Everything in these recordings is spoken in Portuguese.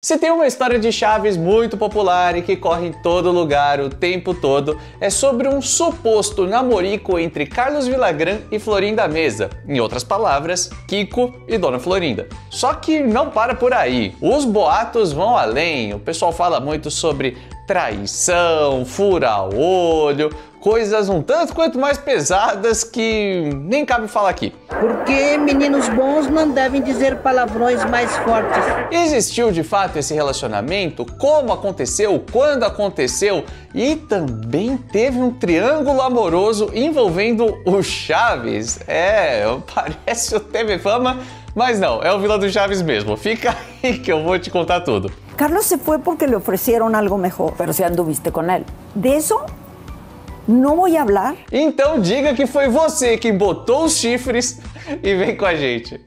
Se tem uma história de Chaves muito popular e que corre em todo lugar o tempo todo, é sobre um suposto namorico entre Carlos Villagrán e Florinda Mesa. Em outras palavras, Kiko e Dona Florinda. Só que não para por aí. Os boatos vão além. O pessoal fala muito sobre traição, fura-olho, coisas um tanto quanto mais pesadas que nem cabe falar aqui. Porque meninos bons não devem dizer palavrões mais fortes. Existiu de fato esse relacionamento? Como aconteceu? Quando aconteceu? E também teve um triângulo amoroso envolvendo o Chaves. É, parece o TV Fama, mas não, é o Vila do Chaves mesmo. Fica aí que eu vou te contar tudo. Carlos se foi porque lhe ofereceram algo melhor, mas se anduviste com ele. De isso não vou falar. Então diga que foi você que botou os chifres e vem com a gente.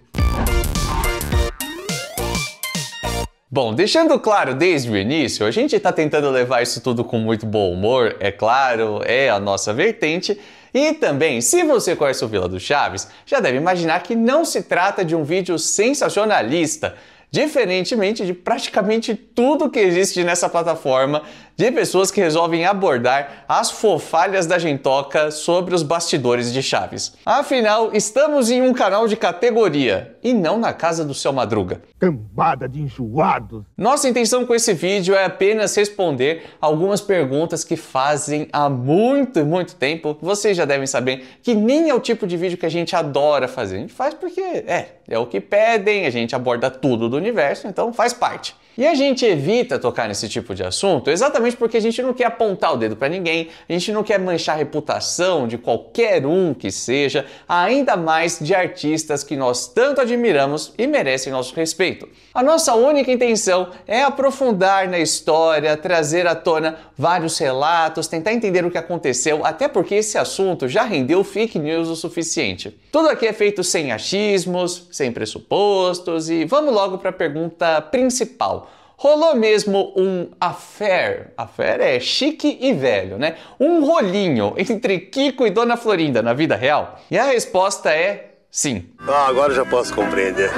Bom, deixando claro desde o início, a gente está tentando levar isso tudo com muito bom humor, é claro, é a nossa vertente. E também, se você conhece o Vila do Chaves, já deve imaginar que não se trata de um vídeo sensacionalista, diferentemente de praticamente tudo que existe nessa plataforma de pessoas que resolvem abordar as fofalhas da Gentoca sobre os bastidores de Chaves. Afinal, estamos em um canal de categoria e não na casa do seu Madruga. Cambada de enjoados! Nossa intenção com esse vídeo é apenas responder algumas perguntas que fazem há muito, muito tempo. Vocês já devem saber que nem é o tipo de vídeo que a gente adora fazer. A gente faz porque é, é o que pedem, a gente aborda tudo do universo, então faz parte. E a gente evita tocar nesse tipo de assunto exatamente porque a gente não quer apontar o dedo para ninguém, a gente não quer manchar a reputação de qualquer um que seja, ainda mais de artistas que nós tanto admiramos e merecem nosso respeito. A nossa única intenção é aprofundar na história, trazer à tona vários relatos, tentar entender o que aconteceu, até porque esse assunto já rendeu fake news o suficiente. Tudo aqui é feito sem achismos, sem pressupostos e vamos logo para a pergunta principal. Rolou mesmo um affair, affair é chique e velho, né? Um rolinho entre Kiko e Dona Florinda na vida real? E a resposta é Sim. Ah, agora já posso compreender.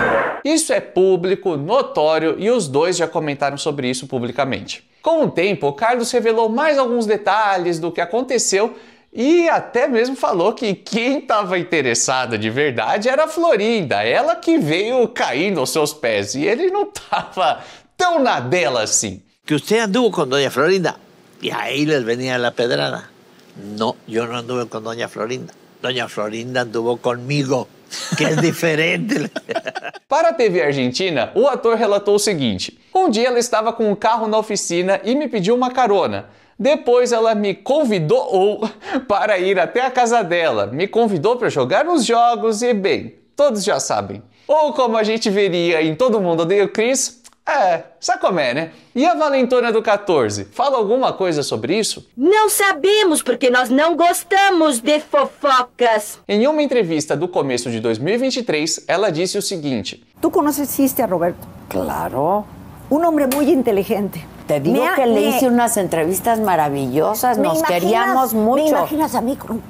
Isso é público, notório e os dois já comentaram sobre isso publicamente. Com o tempo, Carlos revelou mais alguns detalhes do que aconteceu e até mesmo falou que quem estava interessada de verdade era a Florinda, ela que veio cair nos seus pés e ele não estava tão na dela assim. Que você andou com Dona Florinda e aí eles veniam a pedrada. Não, eu não anduve com Dona Florinda. Dona Florinda anduvo comigo que é diferente. Para a TV Argentina, o ator relatou o seguinte: Um dia ela estava com um carro na oficina e me pediu uma carona. Depois ela me convidou para ir até a casa dela, me convidou para jogar uns jogos e, bem, todos já sabem. Ou como a gente veria em Todo Mundo Odeio Cris, Chris, é, sabe como é, né? E a Valentona do 14? Fala alguma coisa sobre isso? Não sabemos, porque nós não gostamos de fofocas. Em uma entrevista do começo de 2023, ela disse o seguinte: Tu conheceste a Roberto? Claro. Um homem muito inteligente. Te digo me, que le me... hice unas entrevistas maravillosas, nos imaginas, queríamos mucho. ¿Me imaginas a mí con un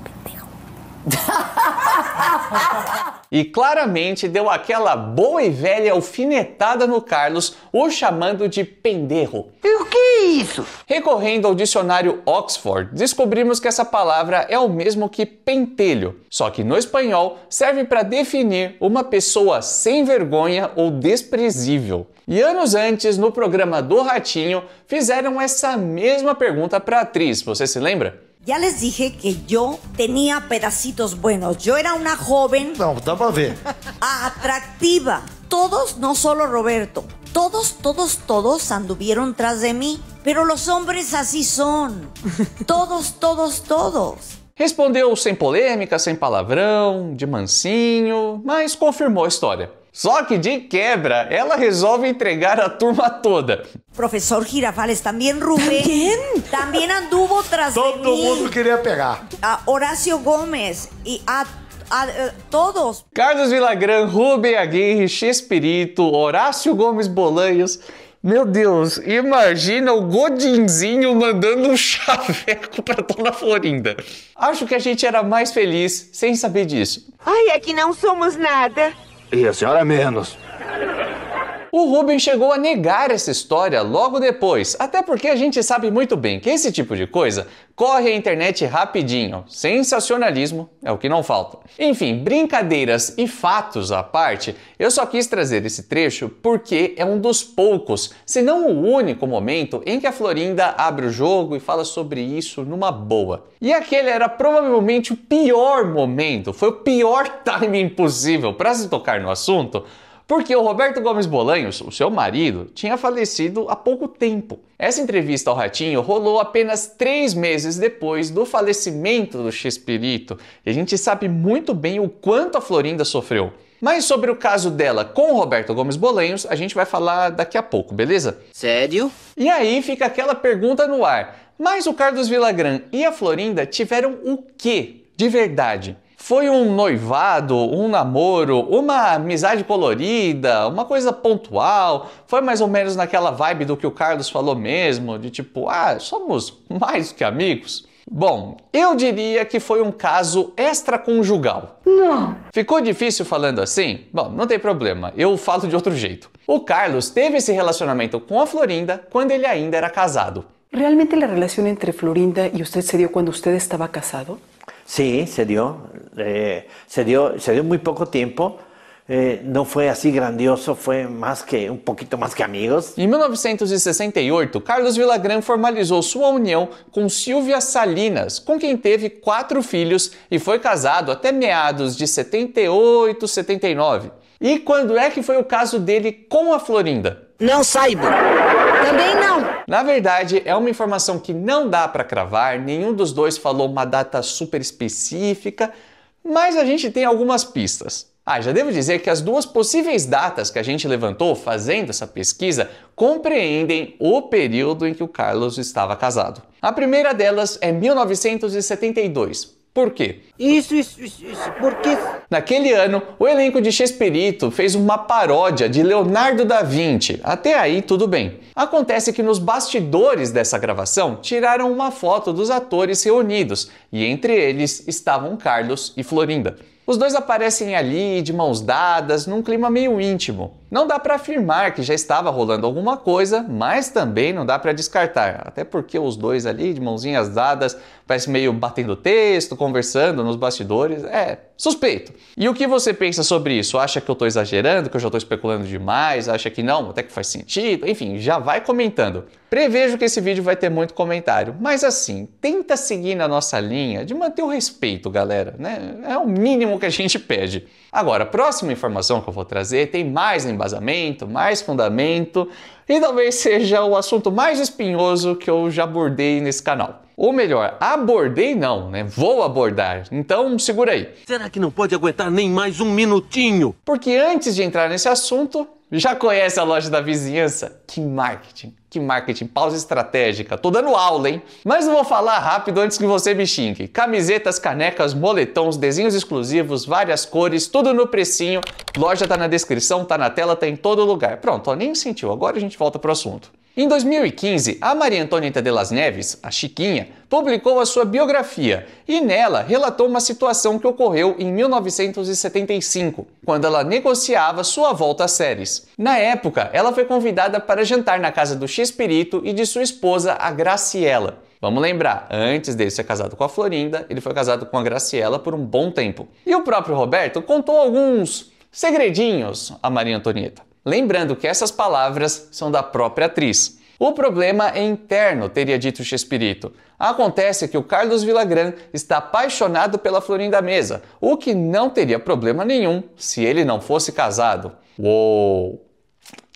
e claramente deu aquela boa e velha alfinetada no Carlos, o chamando de penderro. E o que é isso? Recorrendo ao dicionário Oxford, descobrimos que essa palavra é o mesmo que pentelho, só que no espanhol serve para definir uma pessoa sem vergonha ou desprezível. E anos antes, no programa do Ratinho, fizeram essa mesma pergunta para a atriz, você se lembra? Ya les dije que yo tenía pedacitos buenos. Yo era una joven. No, ver. Atractiva. Todos, no solo Roberto. Todos, todos, todos anduvieron tras de mí. Pero los hombres así son. Todos, todos, todos. Respondeu sem polêmica, sem palavrão, de mansinho, mas confirmou a história. Só que de quebra, ela resolve entregar a turma toda. Professor Girafales, também Rubén. Também? Também anduvo tras Todo mundo queria pegar. A Horácio Gomes e a a, a, eh, todos. Carlos Villagrán, Rubem Aguirre, Chespirito, Horácio Gomes Bolanhos. Meu Deus, imagina o Godinzinho mandando um chaveco pra Dona tá Florinda. Acho que a gente era mais feliz sem saber disso. Ai, é que não somos nada. E a senhora menos. O Rubens chegou a negar essa história logo depois, até porque a gente sabe muito bem que esse tipo de coisa corre a internet rapidinho. Sensacionalismo é o que não falta. Enfim, brincadeiras e fatos à parte, eu só quis trazer esse trecho porque é um dos poucos, se não o único momento em que a Florinda abre o jogo e fala sobre isso numa boa. E aquele era provavelmente o pior momento, foi o pior timing possível para se tocar no assunto porque o Roberto Gomes Bolanhos, o seu marido, tinha falecido há pouco tempo. Essa entrevista ao Ratinho rolou apenas três meses depois do falecimento do Chespirito e a gente sabe muito bem o quanto a Florinda sofreu. Mas sobre o caso dela com o Roberto Gomes Bolanhos, a gente vai falar daqui a pouco, beleza? Sério? E aí fica aquela pergunta no ar. Mas o Carlos Villagrán e a Florinda tiveram o quê de verdade? Foi um noivado, um namoro, uma amizade colorida, uma coisa pontual? Foi mais ou menos naquela vibe do que o Carlos falou mesmo, de tipo, ah, somos mais que amigos? Bom, eu diria que foi um caso extraconjugal. Não. Ficou difícil falando assim? Bom, não tem problema, eu falo de outro jeito. O Carlos teve esse relacionamento com a Florinda quando ele ainda era casado. Realmente a relação entre Florinda e você se deu quando você estava casado? Sí, se dio, eh, se dio, se dio muy poco tiempo. Eh, não foi assim grandioso, foi mais que um pouquinho mais que amigos. Em 1968, Carlos Villagrán formalizou sua união com Silvia Salinas, com quem teve quatro filhos e foi casado até meados de 78, 79. E quando é que foi o caso dele com a Florinda? Não saiba. Também não. Na verdade, é uma informação que não dá para cravar, nenhum dos dois falou uma data super específica, mas a gente tem algumas pistas. Ah, já devo dizer que as duas possíveis datas que a gente levantou fazendo essa pesquisa compreendem o período em que o Carlos estava casado. A primeira delas é 1972, por quê? Isso, isso, isso, isso, porque. Naquele ano, o elenco de Chespirito fez uma paródia de Leonardo da Vinci. Até aí, tudo bem. Acontece que nos bastidores dessa gravação, tiraram uma foto dos atores reunidos, e entre eles estavam Carlos e Florinda. Os dois aparecem ali, de mãos dadas, num clima meio íntimo. Não dá para afirmar que já estava rolando alguma coisa, mas também não dá para descartar, até porque os dois ali de mãozinhas dadas, parece meio batendo texto, conversando nos bastidores, é suspeito. E o que você pensa sobre isso? Acha que eu estou exagerando, que eu já estou especulando demais? Acha que não, até que faz sentido? Enfim, já vai comentando. Prevejo que esse vídeo vai ter muito comentário, mas assim, tenta seguir na nossa linha de manter o respeito, galera, né? É o mínimo que a gente pede. Agora, a próxima informação que eu vou trazer tem mais embaixo embasamento, mais fundamento e talvez seja o assunto mais espinhoso que eu já abordei nesse canal. Ou melhor, abordei não, né? Vou abordar. Então segura aí. Será que não pode aguentar nem mais um minutinho? Porque antes de entrar nesse assunto, já conhece a loja da vizinhança? Que marketing, que marketing, pausa estratégica. Tô dando aula, hein? Mas vou falar rápido antes que você me xingue. Camisetas, canecas, moletons, desenhos exclusivos, várias cores, tudo no precinho. Loja tá na descrição, tá na tela, tá em todo lugar. Pronto, ó, nem sentiu. Agora a gente volta pro assunto. Em 2015, a Maria Antonieta de las Neves, a Chiquinha, publicou a sua biografia e nela relatou uma situação que ocorreu em 1975, quando ela negociava sua volta às séries. Na época, ela foi convidada para jantar na casa do Chespirito e de sua esposa, a Graciela. Vamos lembrar, antes dele ser casado com a Florinda, ele foi casado com a Graciela por um bom tempo. E o próprio Roberto contou alguns segredinhos a Maria Antonieta. Lembrando que essas palavras são da própria atriz. O problema é interno, teria dito Chespirito. Acontece que o Carlos Villagran está apaixonado pela Florinda Mesa, o que não teria problema nenhum se ele não fosse casado. Uou!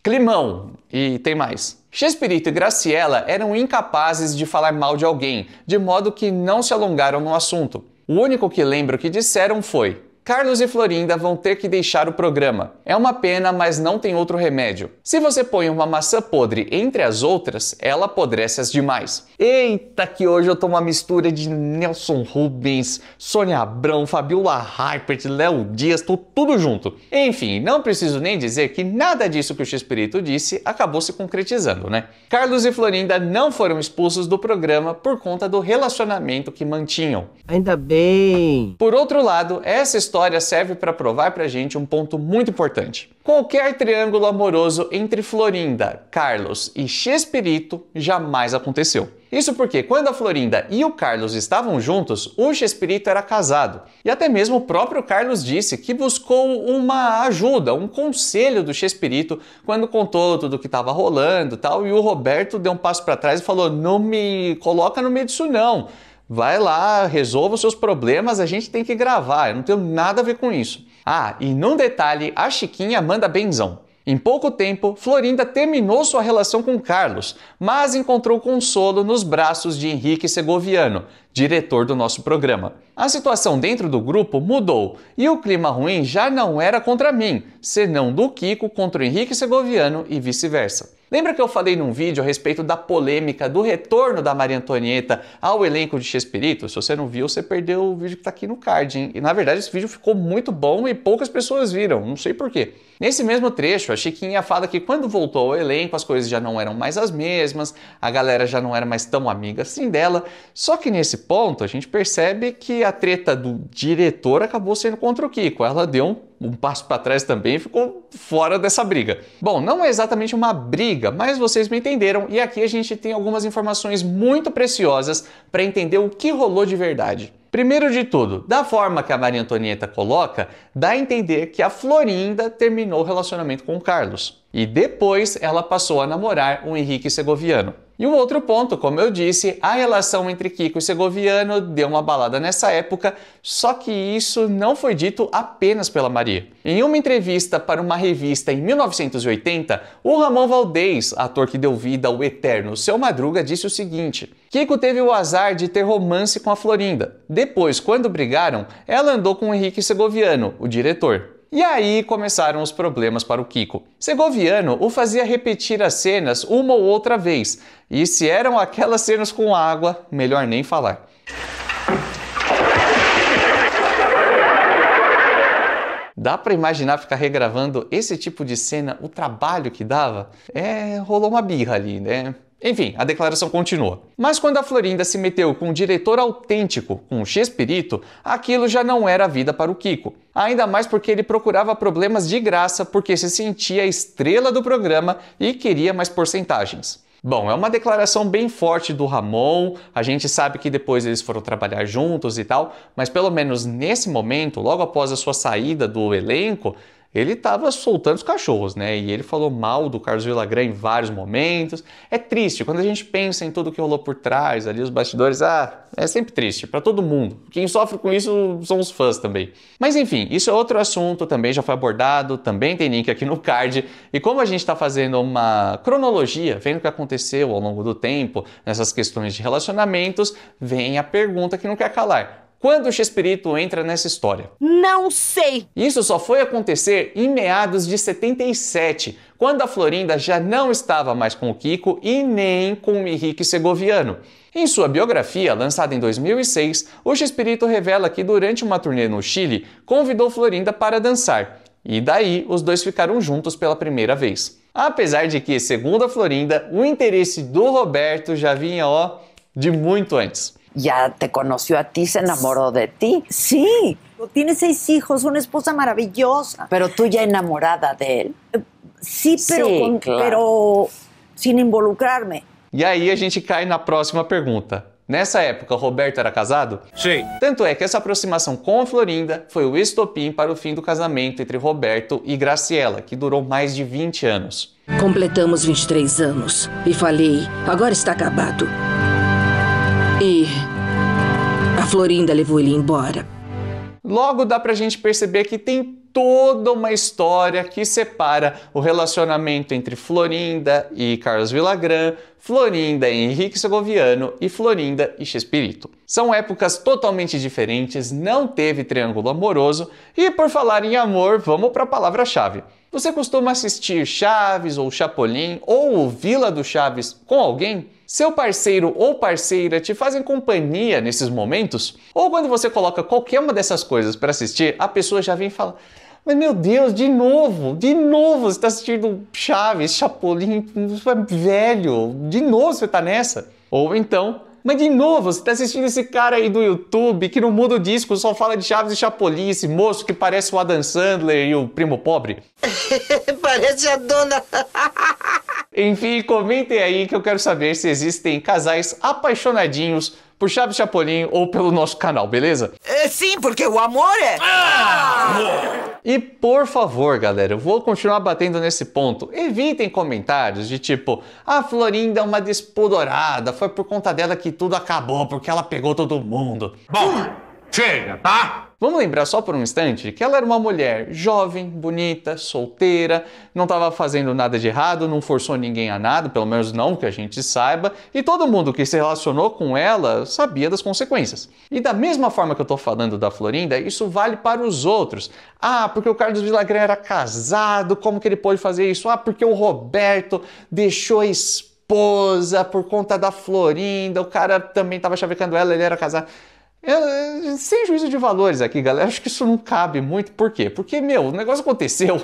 Climão! E tem mais. Chespirito e Graciela eram incapazes de falar mal de alguém, de modo que não se alongaram no assunto. O único que lembro que disseram foi: Carlos e Florinda vão ter que deixar o programa. É uma pena, mas não tem outro remédio. Se você põe uma maçã podre entre as outras, ela apodrece as demais. Eita, que hoje eu tô uma mistura de Nelson Rubens, Sônia Abrão, Fabiola Harpert, Léo Dias, tô tudo junto. Enfim, não preciso nem dizer que nada disso que o X-Perito disse acabou se concretizando, né? Carlos e Florinda não foram expulsos do programa por conta do relacionamento que mantinham. Ainda bem! Por outro lado, essa história história serve para provar para a gente um ponto muito importante. Qualquer triângulo amoroso entre Florinda, Carlos e Chespirito jamais aconteceu. Isso porque quando a Florinda e o Carlos estavam juntos, o Chespirito era casado. E até mesmo o próprio Carlos disse que buscou uma ajuda, um conselho do Chespirito quando contou tudo o que estava rolando, tal, e o Roberto deu um passo para trás e falou: "Não me coloca no meio disso não". Vai lá, resolva os seus problemas, a gente tem que gravar, eu não tenho nada a ver com isso. Ah, e num detalhe, a Chiquinha manda benzão. Em pouco tempo, Florinda terminou sua relação com Carlos, mas encontrou consolo nos braços de Henrique Segoviano, diretor do nosso programa. A situação dentro do grupo mudou e o clima ruim já não era contra mim, senão do Kiko contra o Henrique Segoviano e vice-versa. Lembra que eu falei num vídeo a respeito da polêmica do retorno da Maria Antonieta ao elenco de Chespirito? Se você não viu, você perdeu o vídeo que está aqui no card, hein? E na verdade esse vídeo ficou muito bom e poucas pessoas viram, não sei porquê. Nesse mesmo trecho, a Chiquinha fala que quando voltou ao elenco as coisas já não eram mais as mesmas, a galera já não era mais tão amiga assim dela. Só que nesse ponto a gente percebe que a treta do diretor acabou sendo contra o Kiko. Ela deu um um passo para trás também ficou fora dessa briga. Bom, não é exatamente uma briga, mas vocês me entenderam e aqui a gente tem algumas informações muito preciosas para entender o que rolou de verdade. Primeiro de tudo, da forma que a Maria Antonieta coloca, dá a entender que a Florinda terminou o relacionamento com o Carlos e depois ela passou a namorar o Henrique Segoviano. E um outro ponto, como eu disse, a relação entre Kiko e Segoviano deu uma balada nessa época, só que isso não foi dito apenas pela Maria. Em uma entrevista para uma revista em 1980, o Ramon Valdez, ator que deu vida ao eterno Seu Madruga, disse o seguinte: Kiko teve o azar de ter romance com a Florinda. Depois, quando brigaram, ela andou com Henrique Segoviano, o diretor. E aí começaram os problemas para o Kiko. Segoviano o fazia repetir as cenas uma ou outra vez, e se eram aquelas cenas com água, melhor nem falar. Dá para imaginar ficar regravando esse tipo de cena, o trabalho que dava? É, rolou uma birra ali, né? Enfim, a declaração continua. Mas quando a Florinda se meteu com um diretor autêntico, com o um Chespirito, aquilo já não era vida para o Kiko. Ainda mais porque ele procurava problemas de graça porque se sentia a estrela do programa e queria mais porcentagens. Bom, é uma declaração bem forte do Ramon. A gente sabe que depois eles foram trabalhar juntos e tal, mas pelo menos nesse momento, logo após a sua saída do elenco, ele estava soltando os cachorros, né? E ele falou mal do Carlos Villagrã em vários momentos. É triste, quando a gente pensa em tudo que rolou por trás, ali os bastidores, ah, é sempre triste para todo mundo. Quem sofre com isso são os fãs também. Mas enfim, isso é outro assunto, também já foi abordado, também tem link aqui no card. E como a gente está fazendo uma cronologia, vendo o que aconteceu ao longo do tempo, nessas questões de relacionamentos, vem a pergunta que não quer calar quando o Chespirito entra nessa história? Não sei! Isso só foi acontecer em meados de 77, quando a Florinda já não estava mais com o Kiko e nem com o Henrique Segoviano. Em sua biografia, lançada em 2006, o Chespirito revela que durante uma turnê no Chile, convidou Florinda para dançar. E daí, os dois ficaram juntos pela primeira vez. Apesar de que, segundo a Florinda, o interesse do Roberto já vinha, ó, de muito antes ya te conoció a ti, se enamoró de ti. Sí. Tiene seis hijos, una esposa maravillosa. Pero tú ya enamorada de él. Sí, pero, Sim, com, claro. pero sin involucrarme. E aí a gente cai na próxima pergunta. Nessa época, Roberto era casado? Sim. Tanto é que essa aproximação com a Florinda foi o estopim para o fim do casamento entre Roberto e Graciela, que durou mais de 20 anos. Completamos 23 anos e falei, agora está acabado. E Florinda levou ele embora. Logo dá pra gente perceber que tem toda uma história que separa o relacionamento entre Florinda e Carlos Villagrán, Florinda e Henrique Segoviano e Florinda e Chespirito. São épocas totalmente diferentes, não teve triângulo amoroso e por falar em amor, vamos para a palavra-chave. Você costuma assistir Chaves ou Chapolin ou o Vila do Chaves com alguém? Seu parceiro ou parceira te fazem companhia nesses momentos? Ou quando você coloca qualquer uma dessas coisas para assistir, a pessoa já vem e fala: mas meu Deus, de novo, de novo você está assistindo Chaves, Chapolin, é velho, de novo você está nessa. Ou então mas de novo, você tá assistindo esse cara aí do YouTube que no mundo disco, só fala de Chaves e Chapolin, esse moço que parece o Adam Sandler e o primo pobre. parece a dona. Enfim, comentem aí que eu quero saber se existem casais apaixonadinhos por Chaves Chapolin ou pelo nosso canal, beleza? É, sim, porque o amor é. Ah, amor. E por favor, galera, eu vou continuar batendo nesse ponto. Evitem comentários de tipo: a Florinda é uma despudorada, foi por conta dela que tudo acabou, porque ela pegou todo mundo. Bom. Chega, tá? Vamos lembrar só por um instante que ela era uma mulher jovem, bonita, solteira, não estava fazendo nada de errado, não forçou ninguém a nada, pelo menos não que a gente saiba, e todo mundo que se relacionou com ela sabia das consequências. E da mesma forma que eu estou falando da Florinda, isso vale para os outros. Ah, porque o Carlos Villagrán era casado, como que ele pôde fazer isso? Ah, porque o Roberto deixou a esposa por conta da Florinda, o cara também estava chavecando ela, ele era casado. Eu, sem juízo de valores aqui, galera, acho que isso não cabe muito. Por quê? Porque, meu, o negócio aconteceu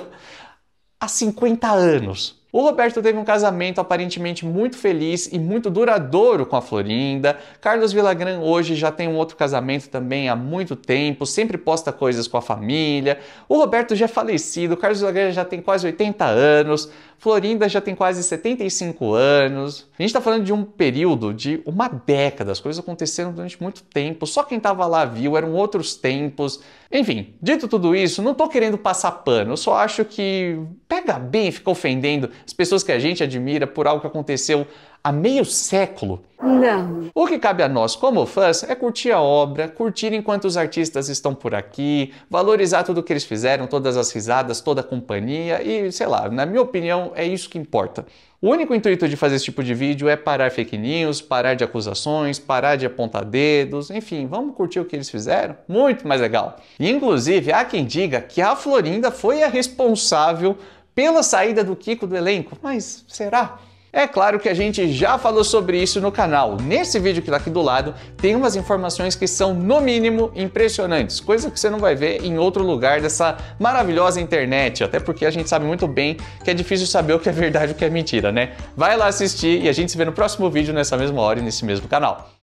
há 50 anos. O Roberto teve um casamento aparentemente muito feliz e muito duradouro com a Florinda. Carlos Villagrán hoje já tem um outro casamento também há muito tempo, sempre posta coisas com a família. O Roberto já é falecido, Carlos Villagrán já tem quase 80 anos, Florinda já tem quase 75 anos. A gente está falando de um período de uma década, as coisas aconteceram durante muito tempo, só quem estava lá viu, eram outros tempos. Enfim, dito tudo isso, não estou querendo passar pano, eu só acho que pega bem fica ofendendo as pessoas que a gente admira por algo que aconteceu há meio século? Não. O que cabe a nós, como fãs, é curtir a obra, curtir enquanto os artistas estão por aqui, valorizar tudo o que eles fizeram, todas as risadas, toda a companhia e, sei lá, na minha opinião, é isso que importa. O único intuito de fazer esse tipo de vídeo é parar fake news, parar de acusações, parar de apontar dedos, enfim, vamos curtir o que eles fizeram? Muito mais legal. Inclusive, há quem diga que a Florinda foi a responsável pela saída do Kiko do elenco. Mas será? É claro que a gente já falou sobre isso no canal. Nesse vídeo que está aqui do lado, tem umas informações que são, no mínimo, impressionantes, coisa que você não vai ver em outro lugar dessa maravilhosa internet, até porque a gente sabe muito bem que é difícil saber o que é verdade e o que é mentira, né? Vai lá assistir e a gente se vê no próximo vídeo, nessa mesma hora e nesse mesmo canal.